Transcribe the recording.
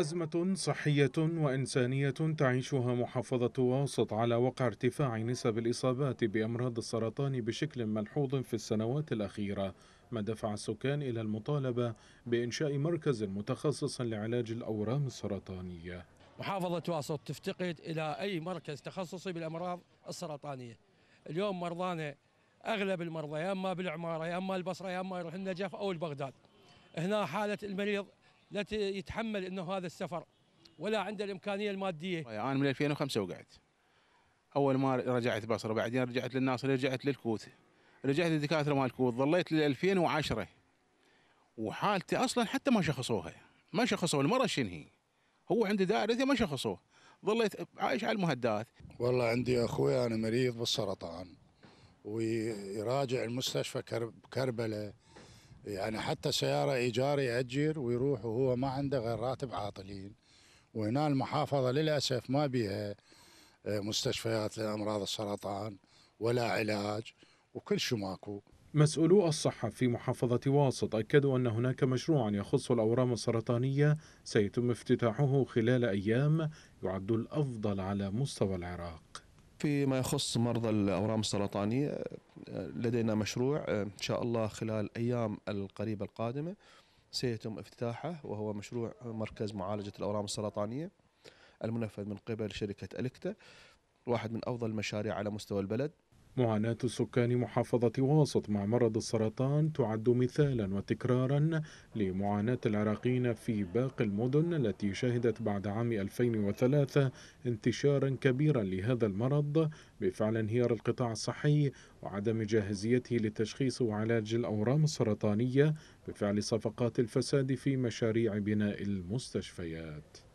أزمة صحية وإنسانية تعيشها محافظة واسط على وقع ارتفاع نسب الإصابات بأمراض السرطان بشكل ملحوظ في السنوات الأخيرة ما دفع السكان إلى المطالبة بإنشاء مركز متخصص لعلاج الأورام السرطانية محافظة واسط تفتقد إلى أي مركز تخصصي بالأمراض السرطانية اليوم مرضانا أغلب المرضى يا أما بالعمارة يا أما البصرة يا أما يروح النجف أو البغداد هنا حالة المريض لا يتحمل انه هذا السفر ولا عنده الامكانيه الماديه. طيب، انا من 2005 وقعت. اول ما رجعت بصره بعدين رجعت للناصر رجعت للكوت رجعت للدكاتره مال الكوت ظليت لل 2010 وحالتي اصلا حتى ما شخصوها ما شخصوها المره شنو هي هو عنده دائره ما شخصوه ظليت عايش على المهدات والله عندي اخوي انا مريض بالسرطان ويراجع المستشفى كربله يعني حتى سيارة إيجار يأجر ويروح وهو ما عنده غير راتب عاطلين وهنا المحافظة للأسف ما بيها آه، مستشفيات لأمراض السرطان ولا علاج وكل شو ماكو مسؤولو الصحة في محافظة واسط أكدوا أن هناك مشروعا يخص الأورام السرطانية سيتم افتتاحه خلال أيام يعد الأفضل على مستوى العراق فيما يخص مرضى الاورام السرطانيه آه، لدينا مشروع آه، ان شاء الله خلال الايام القريبه القادمه سيتم افتتاحه وهو مشروع مركز معالجه الاورام السرطانيه المنفذ من قبل شركه الكتا واحد من افضل المشاريع على مستوى البلد معاناة سكان محافظة واسط مع مرض السرطان تعد مثالا وتكرارا لمعاناة العراقيين في باقي المدن التي شهدت بعد عام 2003 انتشارا كبيرا لهذا المرض بفعل انهيار القطاع الصحي وعدم جاهزيته لتشخيص وعلاج الأورام السرطانية بفعل صفقات الفساد في مشاريع بناء المستشفيات